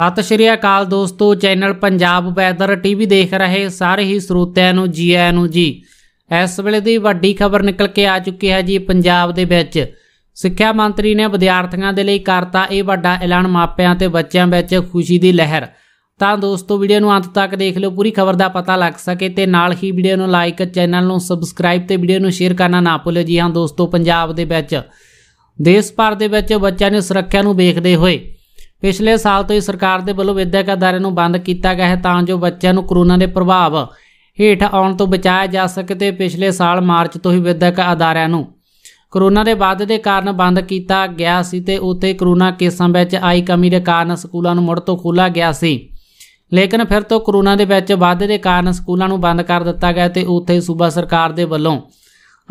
ਸਤਿ ਸ਼੍ਰੀ ਅਕਾਲ ਦੋਸਤੋ channel Punjab weather TV ਦੇਖ ਰਹੇ ਸਾਰੇ ਹੀ ਸਰੋਤਿਆਂ ਨੂੰ ਜੀ ਆਇਆਂ ਨੂੰ ਜੀ ਇਸ ਵੇਲੇ ਦੀ ਵੱਡੀ ਖਬਰ ਨਿਕਲ ਕੇ ਆ ਚੁੱਕੀ ਹੈ ਜੀ ਪੰਜਾਬ ਦੇ ਵਿੱਚ ਸਿੱਖਿਆ ਮੰਤਰੀ ਨੇ ਵਿਦਿਆਰਥੀਆਂ ਦੇ ਲਈ ਕਰਤਾ ਇਹ ਵੱਡਾ ਐਲਾਨ ਮਾਪਿਆਂ ਤੇ ਬੱਚਿਆਂ ਵਿੱਚ ਖੁਸ਼ੀ ਦੀ ਲਹਿਰ ਤਾਂ ਦੋਸਤੋ ਵੀਡੀਓ ਨੂੰ ਅੰਤ ਤੱਕ ਦੇਖ ਲਿਓ ਪੂਰੀ ਖਬਰ ਦਾ ਪਤਾ ਲੱਗ ਸਕੇ ਤੇ ਨਾਲ ਹੀ ਵੀਡੀਓ ਨੂੰ ਲਾਈਕ ਚੈਨਲ ਨੂੰ ਸਬਸਕ੍ਰਾਈਬ ਤੇ ਵੀਡੀਓ ਨੂੰ ਸ਼ੇਅਰ ਕਰਨਾ ਨਾ ਭੁੱਲਿਓ ਜੀ ਹਾਂ ਦੋਸਤੋ ਪੰਜਾਬ ਦੇ ਵਿੱਚ ਦੇਸ਼ ਭਰ ਦੇ ਵਿੱਚ ਬੱਚਿਆਂ ਦੀ ਸੁਰੱਖਿਆ ਨੂੰ ਵੇਖਦੇ ਹੋਏ ਪਿਛਲੇ ਸਾਲ ਤੋਂ ਹੀ ਸਰਕਾਰ ਦੇ ਵੱਲੋਂ ਵਿਦਿਅਕ ਅਦਾਰੇ ਨੂੰ ਬੰਦ ਕੀਤਾ ਗਿਆ ਹੈ ਤਾਂ ਜੋ ਬੱਚਿਆਂ ਨੂੰ ਕਰੋਨਾ ਦੇ ਪ੍ਰਭਾਵ ਹੇਠ ਆਉਣ ਤੋਂ ਬਚਾਇਆ ਜਾ ਸਕੇ ਤੇ ਪਿਛਲੇ ਸਾਲ ਮਾਰਚ ਤੋਂ ਹੀ ਵਿਦਿਅਕ ਅਦਾਰਿਆਂ ਨੂੰ ਕਰੋਨਾ ਦੇ ਵਾਧੇ ਦੇ ਕਾਰਨ ਬੰਦ ਕੀਤਾ ਗਿਆ ਸੀ ਤੇ ਉਤੇ ਕਰੋਨਾ ਕੇਸਾਂ ਵਿੱਚ ਆਈ ਕਮੀ ਦੇ ਕਾਰਨ ਸਕੂਲਾਂ ਨੂੰ ਮੁੜ ਤੋਂ ਖੋਲਾ ਗਿਆ ਸੀ ਲੇਕਿਨ ਫਿਰ ਤੋਂ ਕਰੋਨਾ ਦੇ ਵਿੱਚ ਵਾਧੇ ਦੇ ਕਾਰਨ ਸਕੂਲਾਂ ਨੂੰ ਬੰਦ ਕਰ ਦਿੱਤਾ ਗਿਆ ਤੇ ਉਥੇ ਸੂਬਾ ਸਰਕਾਰ ਦੇ ਵੱਲੋਂ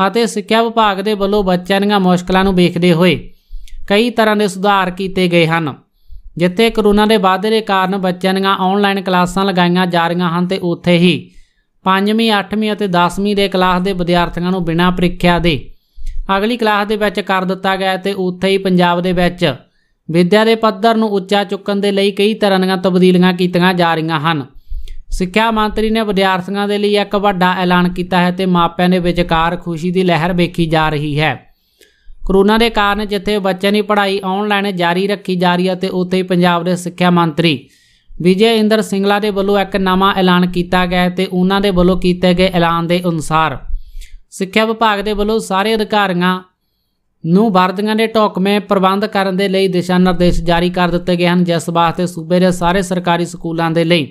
ਅਤੇ ਸਿੱਖਿਆ ਵਿਭਾਗ ਦੇ ਵੱਲੋਂ ਬੱਚਿਆਂ ਦੀਆਂ ਮੁਸ਼ਕਲਾਂ ਨੂੰ ਵੇਖਦੇ ਹੋਏ ਕਈ ਤਰ੍ਹਾਂ ਦੇ ਸੁਧਾਰ ਕੀਤੇ ਗਏ ਹਨ ਜਿੱਥੇ ਕਰੋਨਾ ਦੇ ਵਾਧੇ ਦੇ ਕਾਰਨ ਬੱਚਿਆਂ ਦੀਆਂ ਆਨਲਾਈਨ ਕਲਾਸਾਂ ਲਗਾਈਆਂ ਜਾ ਰਹੀਆਂ ਹਨ ਤੇ ਉੱਥੇ ਹੀ 5ਵੀਂ 8ਵੀਂ ਅਤੇ 10ਵੀਂ ਦੇ ਕਲਾਸ ਦੇ ਵਿਦਿਆਰਥੀਆਂ ਨੂੰ ਬਿਨਾਂ ਪ੍ਰੀਖਿਆ ਦੇ ਅਗਲੀ ਕਲਾਸ ਦੇ ਵਿੱਚ ਕਰ ਦਿੱਤਾ ਗਿਆ ਤੇ ਉੱਥੇ ਹੀ ਪੰਜਾਬ ਦੇ ਵਿੱਚ ਵਿਦਿਆ ਦੇ ਪੱਧਰ ਨੂੰ ਉੱਚਾ ਚੁੱਕਣ ਦੇ ਲਈ ਕਈ ਤਰ੍ਹਾਂ ਦੀਆਂ ਤਬਦੀਲੀਆਂ ਕੀਤੀਆਂ ਜਾ ਰਹੀਆਂ ਹਨ ਸਿੱਖਿਆ ਮੰਤਰੀ ਨੇ ਵਿਦਿਆਰਥੀਆਂ ਦੇ ਲਈ ਇੱਕ ਵੱਡਾ ਐਲਾਨ ਕੀਤਾ ਹੈ ਤੇ ਮਾਪਿਆਂ ਦੇ ਵਿਚਕਾਰ ਖੁਸ਼ੀ ਦੀ ਲਹਿਰ ਵੇਖੀ ਜਾ ਰਹੀ ਹੈ ਕਰੋਨਾ ਦੇ ਕਾਰਨ ਜਿੱਥੇ ਬੱਚਿਆਂ ਦੀ ਪੜ੍ਹਾਈ ਆਨਲਾਈਨ ਜਾਰੀ ਰੱਖੀ ਜਾ ਰਹੀ ਹੈ ਤੇ ਉੱਥੇ ਹੀ ਪੰਜਾਬ ਦੇ ਸਿੱਖਿਆ ਮੰਤਰੀ ਵਿਜੇ ਇੰਦਰ ਸਿੰਗਲਾ ਦੇ ਵੱਲੋਂ ਇੱਕ ਨਵਾਂ ਐਲਾਨ ਕੀਤਾ ਗਿਆ ਤੇ ਉਹਨਾਂ ਦੇ ਵੱਲੋਂ ਕੀਤੇ ਗਏ ਐਲਾਨ ਦੇ ਅਨੁਸਾਰ ਸਿੱਖਿਆ ਵਿਭਾਗ ਦੇ ਵੱਲੋਂ ਸਾਰੇ ਅਧਿਕਾਰੀਆਂ ਨੂੰ ਵਰਦੀਆਂ ਦੇ ਟੋਕਮੇ ਪ੍ਰਬੰਧ ਕਰਨ ਦੇ ਲਈ ਦਿਸ਼ਾ ਨਿਰਦੇਸ਼ ਜਾਰੀ ਕਰ ਦਿੱਤੇ ਗਏ ਹਨ ਜਿਸ ਵਾਸਤੇ ਸੂਬੇ ਦੇ ਸਾਰੇ ਸਰਕਾਰੀ ਸਕੂਲਾਂ ਦੇ ਲਈ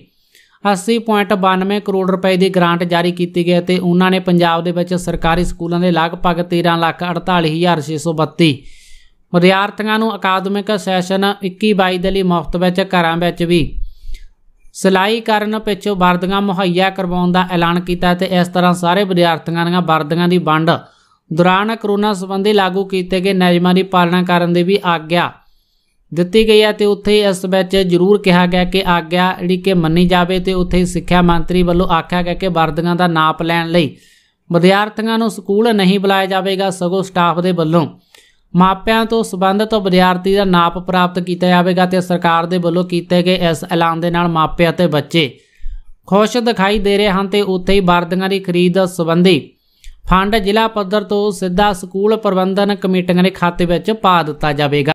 80.92 ਕਰੋੜ ਰੁਪਏ ਦੀ ਗ੍ਰਾਂਟ ਜਾਰੀ ਕੀਤੀ ਗਈ ਤੇ ਉਹਨਾਂ ਨੇ ਪੰਜਾਬ ਦੇ ਵਿੱਚ ਸਰਕਾਰੀ ਸਕੂਲਾਂ ਦੇ ਲਗਭਗ 13 ਲੱਖ 48632 ਵਿਦਿਆਰਥੀਆਂ ਨੂੰ ਅਕਾਦਮਿਕ ਸੈਸ਼ਨ 21-22 ਦੇ ਲਈ ਮੁਫਤ ਵਿੱਚ ਘਰਾਂ ਵਿੱਚ ਵੀ ਸਲਾਈ ਕਰਨ ਪਿੱਛੋਂ ਵਰਦੀਆਂ ਮੁਹੱਈਆ ਕਰਵਾਉਣ ਦਾ ਐਲਾਨ ਕੀਤਾ ਤੇ ਇਸ ਤਰ੍ਹਾਂ ਸਾਰੇ ਵਿਦਿਆਰਥੀਆਂ ਦੀਆਂ ਵਰਦੀਆਂ ਦੀ ਵੰਡ ਦੌਰਾਨ ਕਰੋਨਾ ਸੰਬੰਧੀ ਲਾਗੂ ਕੀਤੇ ਗਏ ਨਿਯਮਾਂ ਦੀ ਪਾਲਣਾ ਕਰਨ ਦੀ ਵੀ ਆਗਿਆ ਦਿੱਤੀ ਗਈ ਹੈ ਤੇ ਉੱਥੇ ਇਸ ਵਿੱਚ ਜ਼ਰੂਰ ਕਿਹਾ ਗਿਆ ਕਿ ਆਗਿਆ ਜਿਹੜੀ ਕਿ ਮੰਨੀ ਜਾਵੇ ਤੇ ਉੱਥੇ ਸਿੱਖਿਆ ਮੰਤਰੀ ਵੱਲੋਂ ਆਖਿਆ ਗਿਆ ਕਿ ਵਰਦੀਆਂ ਦਾ ਨਾਪ ਲੈਣ ਲਈ ਵਿਦਿਆਰਥੀਆਂ ਨੂੰ ਸਕੂਲ ਨਹੀਂ ਬੁਲਾਇਆ ਜਾਵੇਗਾ ਸਗੋਂ ਸਟਾਫ ਦੇ ਵੱਲੋਂ ਮਾਪਿਆਂ ਤੋਂ ਸਬੰਧਤ ਵਿਦਿਆਰਥੀ ਦਾ ਨਾਪ ਪ੍ਰਾਪਤ ਕੀਤਾ ਜਾਵੇਗਾ ਤੇ ਸਰਕਾਰ ਦੇ ਵੱਲੋਂ ਕੀਤੇ ਗਏ ਇਸ ਐਲਾਨ ਦੇ ਨਾਲ ਮਾਪੇ ਅਤੇ ਬੱਚੇ ਖੁਸ਼ ਦਿਖਾਈ ਦੇ ਰਹੇ ਹਨ ਤੇ ਉੱਥੇ ਹੀ ਵਰਦੀਆਂ ਦੀ ਖਰੀਦ ਸੰਬੰਧੀ ਫੰਡ ਜ਼ਿਲ੍ਹਾ ਪੱਧਰ ਤੋਂ ਸਿੱਧਾ ਸਕੂਲ ਪ੍ਰਬੰਧਨ ਕਮੇਟੀਆਂ ਦੇ ਖਾਤੇ ਵਿੱਚ ਪਾ ਦਿੱਤਾ ਜਾਵੇਗਾ